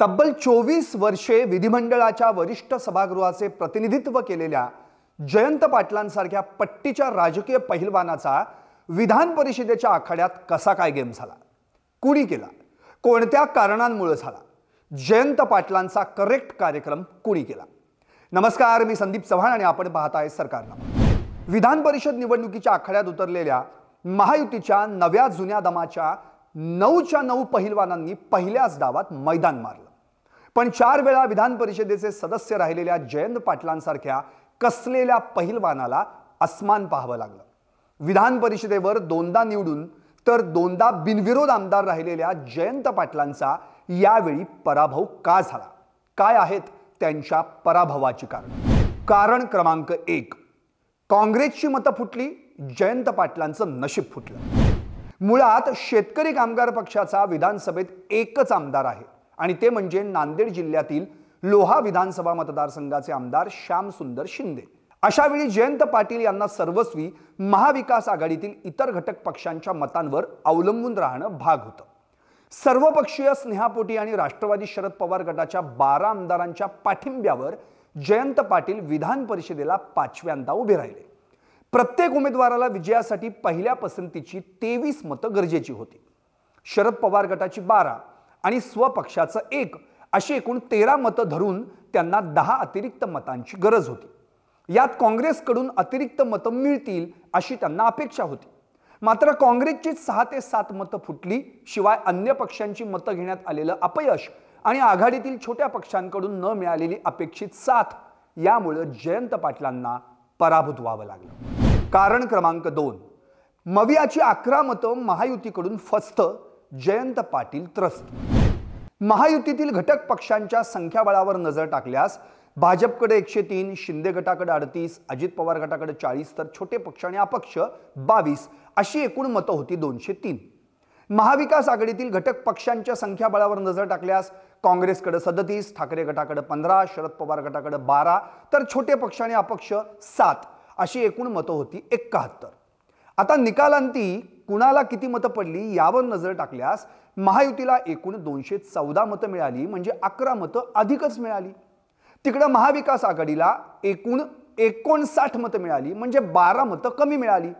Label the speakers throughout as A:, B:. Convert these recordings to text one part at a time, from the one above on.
A: तब्बल चोवीस वर्षे विधिमंडळाच्या वरिष्ठ सभागृहाचे प्रतिनिधित्व केलेल्या जयंत पाटलांसारख्या पट्टीच्या राजकीय पहिलवानाचा विधान परिषदेच्या आखाड्यात कसा काय गेम झाला कुणी केला कोणत्या कारणांमुळे झाला जयंत पाटलांचा करेक्ट कार्यक्रम कुणी केला नमस्कार मी संदीप चव्हाण आणि आपण पाहत आहे सरकारनं विधान परिषद निवडणुकीच्या आखाड्यात उतरलेल्या महायुतीच्या नव्या जुन्या दमाच्या नऊच्या नऊ पहिलवानांनी पहिल्याच डावात मैदान मारलं पण चार वेळा विधान परिषदेचे सदस्य राहिलेल्या जयंत पाटलांसारख्या कसलेल्या पहिलवानाला अस्मान पाहावं लागलं विधान परिषदेवर दोनदा निवडून तर दोनदा बिनविरोध आमदार राहिलेल्या जयंत पाटलांचा यावेळी पराभव का झाला काय आहेत त्यांच्या पराभवाची कारण कारण क्रमांक एक काँग्रेसची मतं फुटली जयंत पाटलांचं नशीब फुटलं मुळात शेतकरी कामगार पक्षाचा विधानसभेत एकच आमदार आहे आणि ते म्हणजे नांदेड जिल्ह्यातील लोहा विधानसभा मतदारसंघाचे आमदार श्यामसुंदर शिंदे अशावेळी जयंत पाटील यांना सर्वस्वी महाविकास आघाडीतील इतर घटक पक्षांच्या मतांवर अवलंबून राहणं भाग होतं सर्वपक्षीय स्नेहापोटी आणि राष्ट्रवादी शरद पवार गटाच्या बारा आमदारांच्या पाठिंब्यावर जयंत पाटील विधान परिषदेला पाचव्यांदा उभे राहिले प्रत्येक उमेदवाराला विजयासाठी पहिल्या पसंतीची तेवीस मतं गरजेची होती शरद पवार गटाची बारा आणि स्वपक्षाचं एक अशी एकूण तेरा मतं धरून त्यांना दहा अतिरिक्त मतांची गरज होती यात काँग्रेसकडून अतिरिक्त मतं मिळतील अशी त्यांना अपेक्षा होती मात्र काँग्रेसची सहा ते सात मतं फुटली शिवाय अन्य पक्षांची मतं घेण्यात आलेलं अपयश आणि आघाडीतील छोट्या पक्षांकडून न मिळालेली अपेक्षित साथ यामुळं जयंत पाटलांना पराभूत व्हावं लागलं कारण क्रमांक दोन मवियाची अकरा मतं महायुतीकडून फस्त जयंत पाटील त्रस्त महायुतीतील घटक पक्षांच्या संख्याबळावर नजर टाकल्यास भाजपकडे एकशे तीन शिंदे गटाकडे अडतीस अजित पवार गटाकडे चाळीस तर छोटे पक्ष आणि अपक्ष बावीस अशी एकूण मतं होती दोनशे तीन महाविकास आघाडीतील घटक पक्षांच्या संख्याबळावर नजर टाकल्यास काँग्रेसकडे सदतीस ठाकरे गटाकडे पंधरा शरद पवार गटाकडे बारा तर छोटे पक्ष आणि अपक्ष सात अशी एकूण मतं होती एकाहत्तर आता निकालांती कुणाला किती मतं पडली यावर नजर टाकल्यास महायुतीला एकूण दोनशे चौदा मतं मिळाली म्हणजे अकरा मतं अधिकच मिळाली तिकडं महाविकास आघाडीला एकूण एकोणसाठ मतं मिळाली म्हणजे बारा मतं कमी मिळाली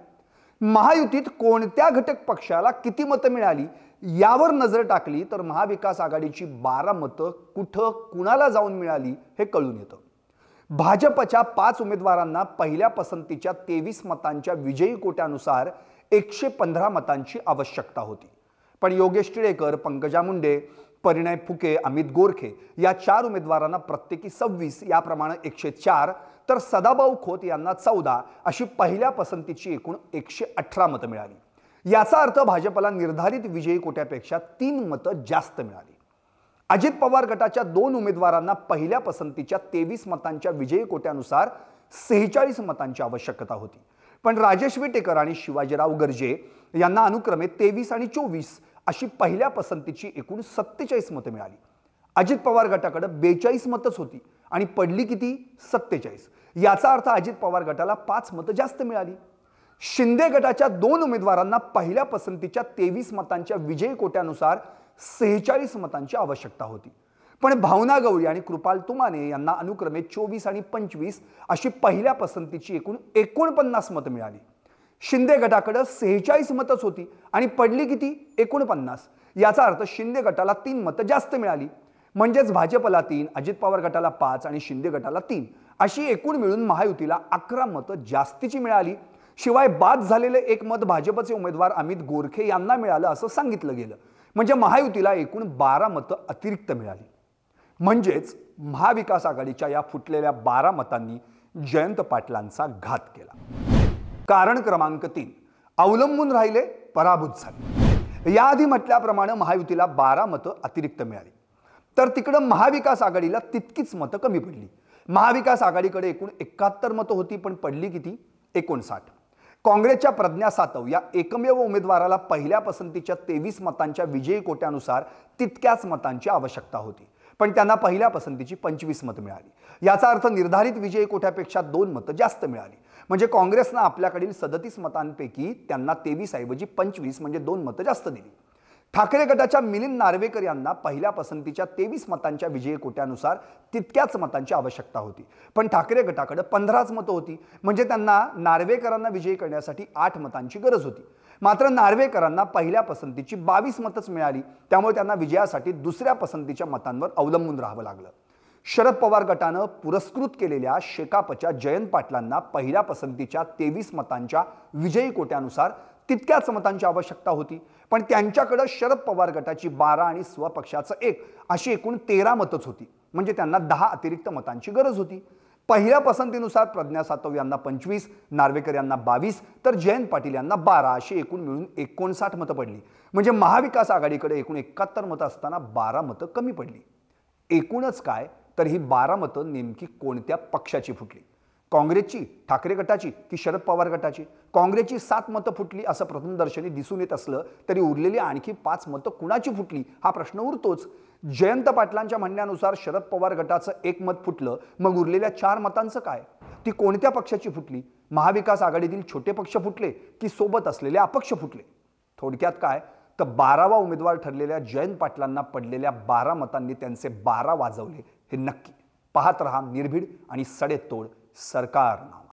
A: महायुतीत कोणत्या घटक पक्षाला किती मतं मिळाली यावर नजर टाकली तर महाविकास आघाडीची बारा मतं कुठं कुणाला जाऊन मिळाली हे कळून येतं भाजपच्या पाच उमेदवारांना पहिल्या पसंतीच्या तेवीस मतांच्या विजयी कोट्यानुसार एकशे पंधरा मतांची आवश्यकता होती पण योगेश टिळेकर पंकजा मुंडे परिणय फुके अमित गोरखे या चार उमेदवारांना प्रत्येकी सव्वीस याप्रमाणे एकशे चार तर सदाभाऊ खोत यांना चौदा अशी पहिल्या पसंतीची एकूण एकशे अठरा मतं मिळाली याचा अर्थ भाजपला निर्धारित विजयी कोट्यापेक्षा तीन मतं जास्त मिळाली अजित पवार गटाच्या दोन उमेदवारांना पहिल्या पसंतीच्या तेवीस मतांच्या विजयी कोट्यानुसार सेहेचाळीस मतांची आवश्यकता होती पण राजेश विटेकर आणि शिवाजीराव गर्जे यांना अनुक्रमे तेवीस आणि चोवीस अशी पहिल्या पसंतीची एकूण सत्तेचाळीस मतं मिळाली अजित पवार गटाकडे बेचाळीस मतच होती आणि पडली किती सत्तेचाळीस याचा अर्थ अजित पवार गटाला पाच मतं जास्त मिळाली शिंदे गटाच्या दोन उमेदवारांना पहिल्या पसंतीच्या तेवीस मतांच्या विजयी कोट्यानुसार सेहेचाळीस मतांची आवश्यकता होती पण भावना गवळी आणि कृपाल तुमाने यांना अनुक्रमे चोवीस आणि पंचवीस अशी पहिल्या पसंतीची एकूण एकोणपन्नास मतं मिळाली शिंदे गटाकडं सेहेचाळीस मतच होती आणि पडली किती एकोणपन्नास याचा अर्थ शिंदे गटाला तीन मतं जास्त मिळाली म्हणजेच भाजपला तीन अजित पवार गटाला पाच आणि शिंदे गटाला तीन अशी एकूण मिळून महायुतीला अकरा मतं जास्तीची मिळाली शिवाय बाद झालेलं एक मत भाजपचे उमेदवार अमित गोरखे यांना मिळालं असं सांगितलं गेलं म्हणजे महायुतीला एकूण बारा मतं अतिरिक्त मिळाली म्हणजेच महाविकास आघाडीच्या या फुटलेल्या बारा मतांनी जयंत पाटलांचा घात केला कारण क्रमांक तीन अवलंबून राहिले पराभूत झाले याआधी म्हटल्याप्रमाणे महायुतीला बारा मतं अतिरिक्त मिळाली तर तिकडं महाविकास आघाडीला तितकीच मतं कमी पडली महाविकास आघाडीकडे एकूण एकाहत्तर मतं होती पण पडली किती एकोणसाठ काँग्रेसच्या प्रज्ञा सातव या एकमेव उमेदवाराला पहिल्या पसंतीच्या तेवीस मतांच्या विजयी कोट्यानुसार तितक्याच मतांची आवश्यकता होती पण त्यांना पहिल्या पसंतीची पंचवीस मतं मिळाली याचा अर्थ निर्धारित विजयी कोठ्यापेक्षा दोन मतं जास्त मिळाली म्हणजे काँग्रेसनं आपल्याकडील सदतीस मतांपैकी त्यांना तेवीस ऐवजी पंचवीस म्हणजे दोन मतं जास्त दिली ठाकरे गटाच्या मिलिंद नार्वेकर यांना पहिल्या पसंतीच्या तेवीस मतांच्या विजय कोट्यानुसार तितक्याच मतांची आवश्यकता होती पण ठाकरे गटाकडे पंधराच मतं होती म्हणजे त्यांना नार्वेकरांना विजयी करण्यासाठी आठ मतांची गरज होती मात्र नार्वेकरांना पहिल्या पसंतीची बावीस मतच मिळाली त्यामुळे त्यांना विजयासाठी दुसऱ्या पसंतीच्या मतांवर अवलंबून राहावं लागलं शरद पवार गटानं पुरस्कृत केलेल्या शेकापच्या जयंत पाटलांना पहिल्या पसंतीच्या तेवीस मतांच्या विजयी कोट्यानुसार तितक्याच मतांची आवश्यकता होती पण त्यांच्याकडं शरद पवार गटाची बारा आणि स्वपक्षाचं एक अशी एकूण तेरा मतच होती म्हणजे त्यांना दहा अतिरिक्त मतांची गरज होती पहिल्या पसंतीनुसार प्रज्ञा सातव यांना पंचवीस नार्वेकर यांना बावीस तर जयंत पाटील यांना बारा अशी एकूण मिळून एकोणसाठ मतं पडली म्हणजे महाविकास आघाडीकडे एकूण एकाहत्तर मतं असताना बारा मतं कमी पडली एकूणच काय तर ही बारा मतं नेमकी कोणत्या पक्षाची फुटली काँग्रेसची ठाकरे गटाची की शरद पवार गटाची काँग्रेसची सात मतं फुटली असं प्रथमदर्शनी दिसून येत असलं तरी उरलेली आणखी पाच मतं कुणाची फुटली हा प्रश्न उरतोच जयंत पाटलांच्या म्हणण्यानुसार शरद पवार गटाचं एक मत फुटलं मग उरलेल्या चार मतांचं काय ती कोणत्या पक्षाची फुटली महाविकास आघाडीतील छोटे पक्ष फुटले की सोबत असलेले अपक्ष फुटले थोडक्यात काय तर बारावा उमेदवार ठरलेल्या जयंत पाटलांना पडलेल्या बारा मतांनी त्यांचे बारा वाजवले हे नक्की पाहत रहा निर्भीड आणि सडेतोड सरकार